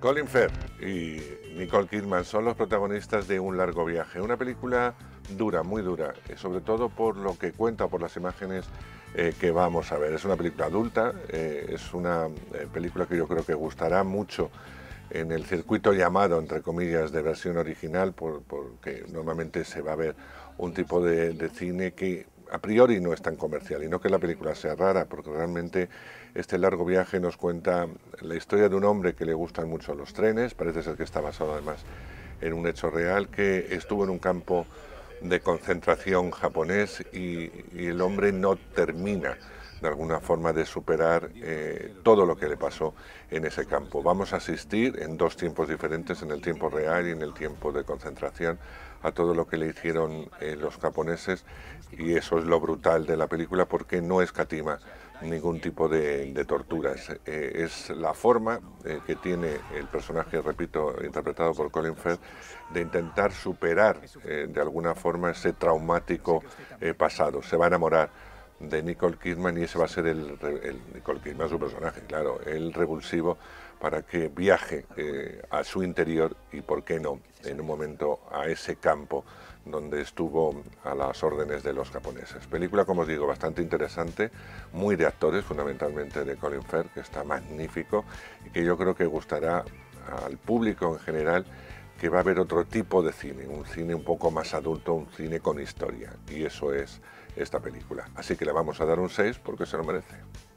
Colin Firth y Nicole Kidman son los protagonistas de Un largo viaje, una película dura, muy dura, eh, sobre todo por lo que cuenta, por las imágenes eh, que vamos a ver. Es una película adulta, eh, es una película que yo creo que gustará mucho en el circuito llamado, entre comillas, de versión original, porque normalmente se va a ver un tipo de cine que a priori no es tan comercial, y no que la película sea rara, porque realmente este largo viaje nos cuenta la historia de un hombre que le gustan mucho los trenes, parece ser que está basado además en un hecho real, que estuvo en un campo de concentración japonés y, el hombre no termina de alguna forma de superar eh, todo lo que le pasó en ese campo. Vamos a asistir en dos tiempos diferentes, en el tiempo real y en el tiempo de concentración, a todo lo que le hicieron eh, los japoneses y eso es lo brutal de la película porque no es escatima ningún tipo de, torturas. Eh, es la forma eh, que tiene el personaje, repito, interpretado por Colin Firth, de intentar superar eh, de alguna forma ese traumático pasado. Se va a enamorar de Nicole Kidman y ese va a ser el, Nicole Kidman su personaje, claro, el revulsivo para que viaje eh, a su interior y, por qué no, en un momento a ese campo donde estuvo a las órdenes de los japoneses. Película, como os digo, bastante interesante, muy de actores, fundamentalmente de Colin Firth, que está magnífico y que yo creo que gustará al público en general que va a haber otro tipo de cine, un cine un poco más adulto, un cine con historia. Y eso es esta película. Así que le vamos a dar un 6 porque se lo merece.